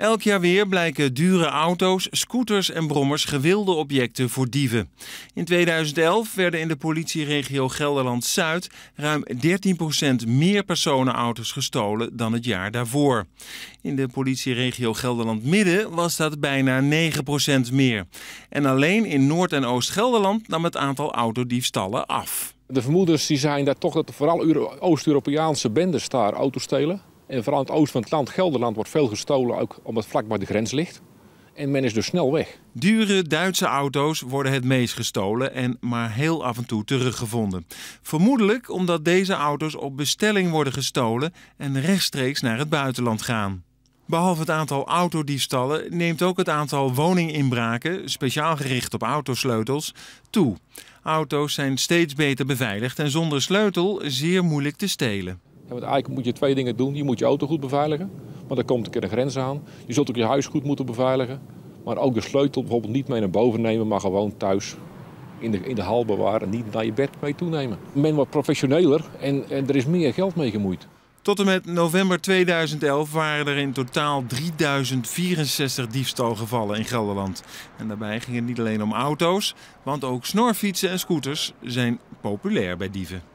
Elk jaar weer blijken dure auto's, scooters en brommers gewilde objecten voor dieven. In 2011 werden in de politieregio Gelderland-Zuid ruim 13% meer personenauto's gestolen dan het jaar daarvoor. In de politieregio Gelderland-Midden was dat bijna 9% meer. En alleen in Noord- en Oost-Gelderland nam het aantal autodiefstallen af. De vermoeders die zijn dat toch dat vooral Oost-Europese bendes daar auto's stelen. En vooral in het oosten van het land, Gelderland, wordt veel gestolen, ook omdat het vlak bij de grens ligt. En men is dus snel weg. Dure Duitse auto's worden het meest gestolen en maar heel af en toe teruggevonden. Vermoedelijk omdat deze auto's op bestelling worden gestolen en rechtstreeks naar het buitenland gaan. Behalve het aantal autodiefstallen neemt ook het aantal woninginbraken, speciaal gericht op autosleutels, toe. Auto's zijn steeds beter beveiligd en zonder sleutel zeer moeilijk te stelen. Want eigenlijk moet je twee dingen doen. Je moet je auto goed beveiligen, maar dan komt een keer de grens aan. Je zult ook je huis goed moeten beveiligen. Maar ook de sleutel bijvoorbeeld niet mee naar boven nemen, maar gewoon thuis in de, in de hal bewaren. Niet naar je bed mee toenemen. Men wordt professioneler en, en er is meer geld mee gemoeid. Tot en met november 2011 waren er in totaal 3064 diefstalgevallen in Gelderland. En daarbij ging het niet alleen om auto's, want ook snorfietsen en scooters zijn populair bij dieven.